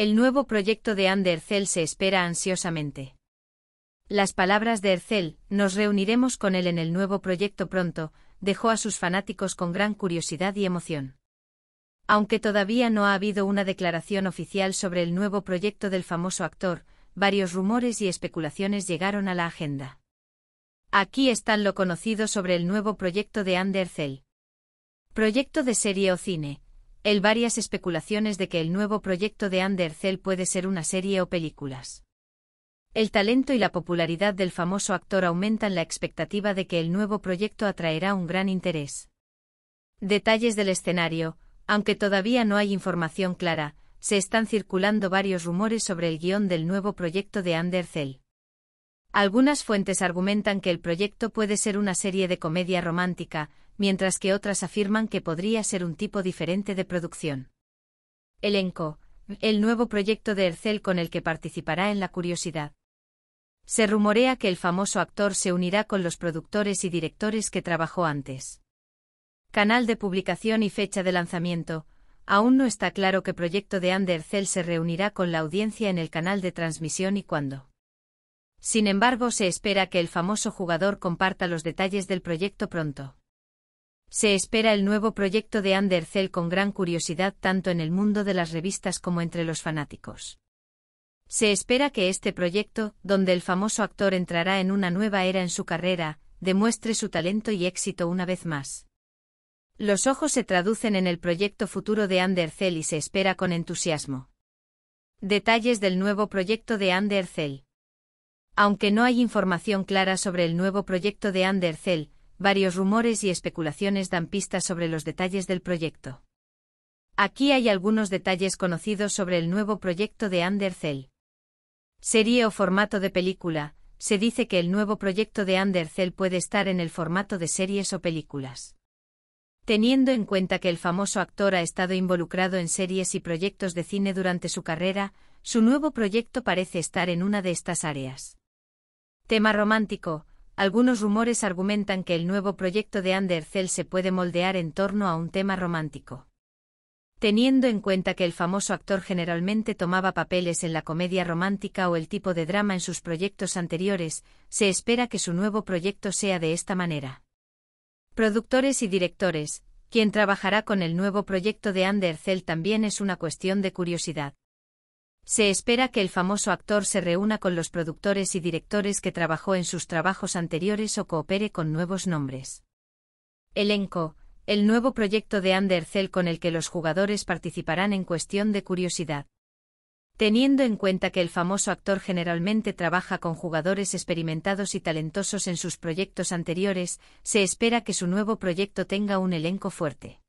El nuevo proyecto de Ander Ercel se espera ansiosamente. Las palabras de Ercel, nos reuniremos con él en el nuevo proyecto pronto, dejó a sus fanáticos con gran curiosidad y emoción. Aunque todavía no ha habido una declaración oficial sobre el nuevo proyecto del famoso actor, varios rumores y especulaciones llegaron a la agenda. Aquí están lo conocido sobre el nuevo proyecto de Ander Ercel. Proyecto de serie o cine, el varias especulaciones de que el nuevo proyecto de Andersel puede ser una serie o películas. El talento y la popularidad del famoso actor aumentan la expectativa de que el nuevo proyecto atraerá un gran interés. Detalles del escenario, aunque todavía no hay información clara, se están circulando varios rumores sobre el guión del nuevo proyecto de Andersel. Algunas fuentes argumentan que el proyecto puede ser una serie de comedia romántica, mientras que otras afirman que podría ser un tipo diferente de producción. Elenco, el nuevo proyecto de Ercel con el que participará en La Curiosidad. Se rumorea que el famoso actor se unirá con los productores y directores que trabajó antes. Canal de publicación y fecha de lanzamiento. Aún no está claro qué proyecto de Andercel se reunirá con la audiencia en el canal de transmisión y cuándo. Sin embargo, se espera que el famoso jugador comparta los detalles del proyecto pronto. Se espera el nuevo proyecto de Andersel con gran curiosidad tanto en el mundo de las revistas como entre los fanáticos. Se espera que este proyecto, donde el famoso actor entrará en una nueva era en su carrera, demuestre su talento y éxito una vez más. Los ojos se traducen en el proyecto futuro de Andersel y se espera con entusiasmo. Detalles del nuevo proyecto de Andercel. Aunque no hay información clara sobre el nuevo proyecto de Andercell, varios rumores y especulaciones dan pistas sobre los detalles del proyecto. Aquí hay algunos detalles conocidos sobre el nuevo proyecto de Andercell. Serie o formato de película. Se dice que el nuevo proyecto de Andercell puede estar en el formato de series o películas. Teniendo en cuenta que el famoso actor ha estado involucrado en series y proyectos de cine durante su carrera, su nuevo proyecto parece estar en una de estas áreas. Tema romántico. Algunos rumores argumentan que el nuevo proyecto de Andersel se puede moldear en torno a un tema romántico. Teniendo en cuenta que el famoso actor generalmente tomaba papeles en la comedia romántica o el tipo de drama en sus proyectos anteriores, se espera que su nuevo proyecto sea de esta manera. Productores y directores, quien trabajará con el nuevo proyecto de Andersel también es una cuestión de curiosidad. Se espera que el famoso actor se reúna con los productores y directores que trabajó en sus trabajos anteriores o coopere con nuevos nombres. Elenco, el nuevo proyecto de Andercel con el que los jugadores participarán en cuestión de curiosidad. Teniendo en cuenta que el famoso actor generalmente trabaja con jugadores experimentados y talentosos en sus proyectos anteriores, se espera que su nuevo proyecto tenga un elenco fuerte.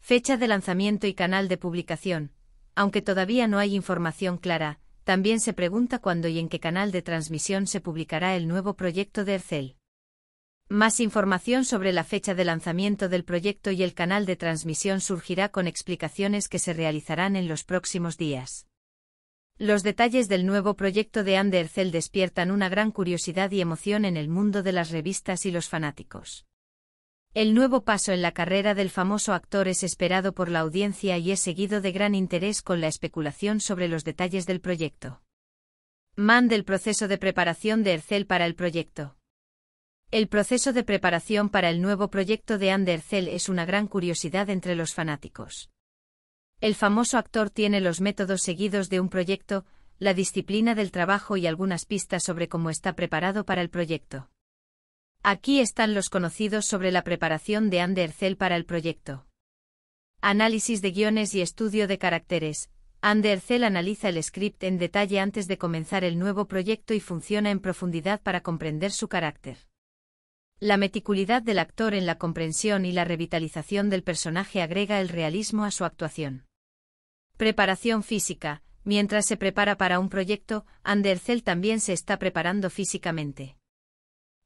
Fecha de lanzamiento y canal de publicación aunque todavía no hay información clara, también se pregunta cuándo y en qué canal de transmisión se publicará el nuevo proyecto de Ercel. Más información sobre la fecha de lanzamiento del proyecto y el canal de transmisión surgirá con explicaciones que se realizarán en los próximos días. Los detalles del nuevo proyecto de Andercel despiertan una gran curiosidad y emoción en el mundo de las revistas y los fanáticos. El nuevo paso en la carrera del famoso actor es esperado por la audiencia y es seguido de gran interés con la especulación sobre los detalles del proyecto. Man del proceso de preparación de Ercel para el proyecto. El proceso de preparación para el nuevo proyecto de Andercel es una gran curiosidad entre los fanáticos. El famoso actor tiene los métodos seguidos de un proyecto, la disciplina del trabajo y algunas pistas sobre cómo está preparado para el proyecto. Aquí están los conocidos sobre la preparación de Andercel para el proyecto. Análisis de guiones y estudio de caracteres. Andercel analiza el script en detalle antes de comenzar el nuevo proyecto y funciona en profundidad para comprender su carácter. La meticulidad del actor en la comprensión y la revitalización del personaje agrega el realismo a su actuación. Preparación física. Mientras se prepara para un proyecto, Andercel también se está preparando físicamente.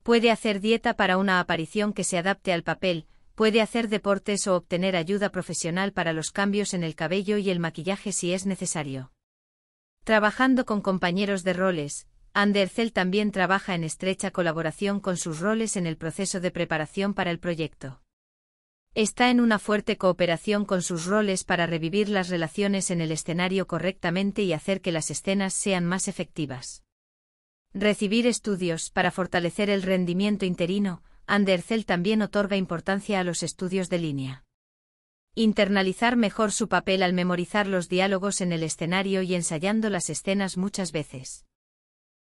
Puede hacer dieta para una aparición que se adapte al papel, puede hacer deportes o obtener ayuda profesional para los cambios en el cabello y el maquillaje si es necesario. Trabajando con compañeros de roles, Andercel también trabaja en estrecha colaboración con sus roles en el proceso de preparación para el proyecto. Está en una fuerte cooperación con sus roles para revivir las relaciones en el escenario correctamente y hacer que las escenas sean más efectivas. Recibir estudios para fortalecer el rendimiento interino, Andercel también otorga importancia a los estudios de línea. Internalizar mejor su papel al memorizar los diálogos en el escenario y ensayando las escenas muchas veces.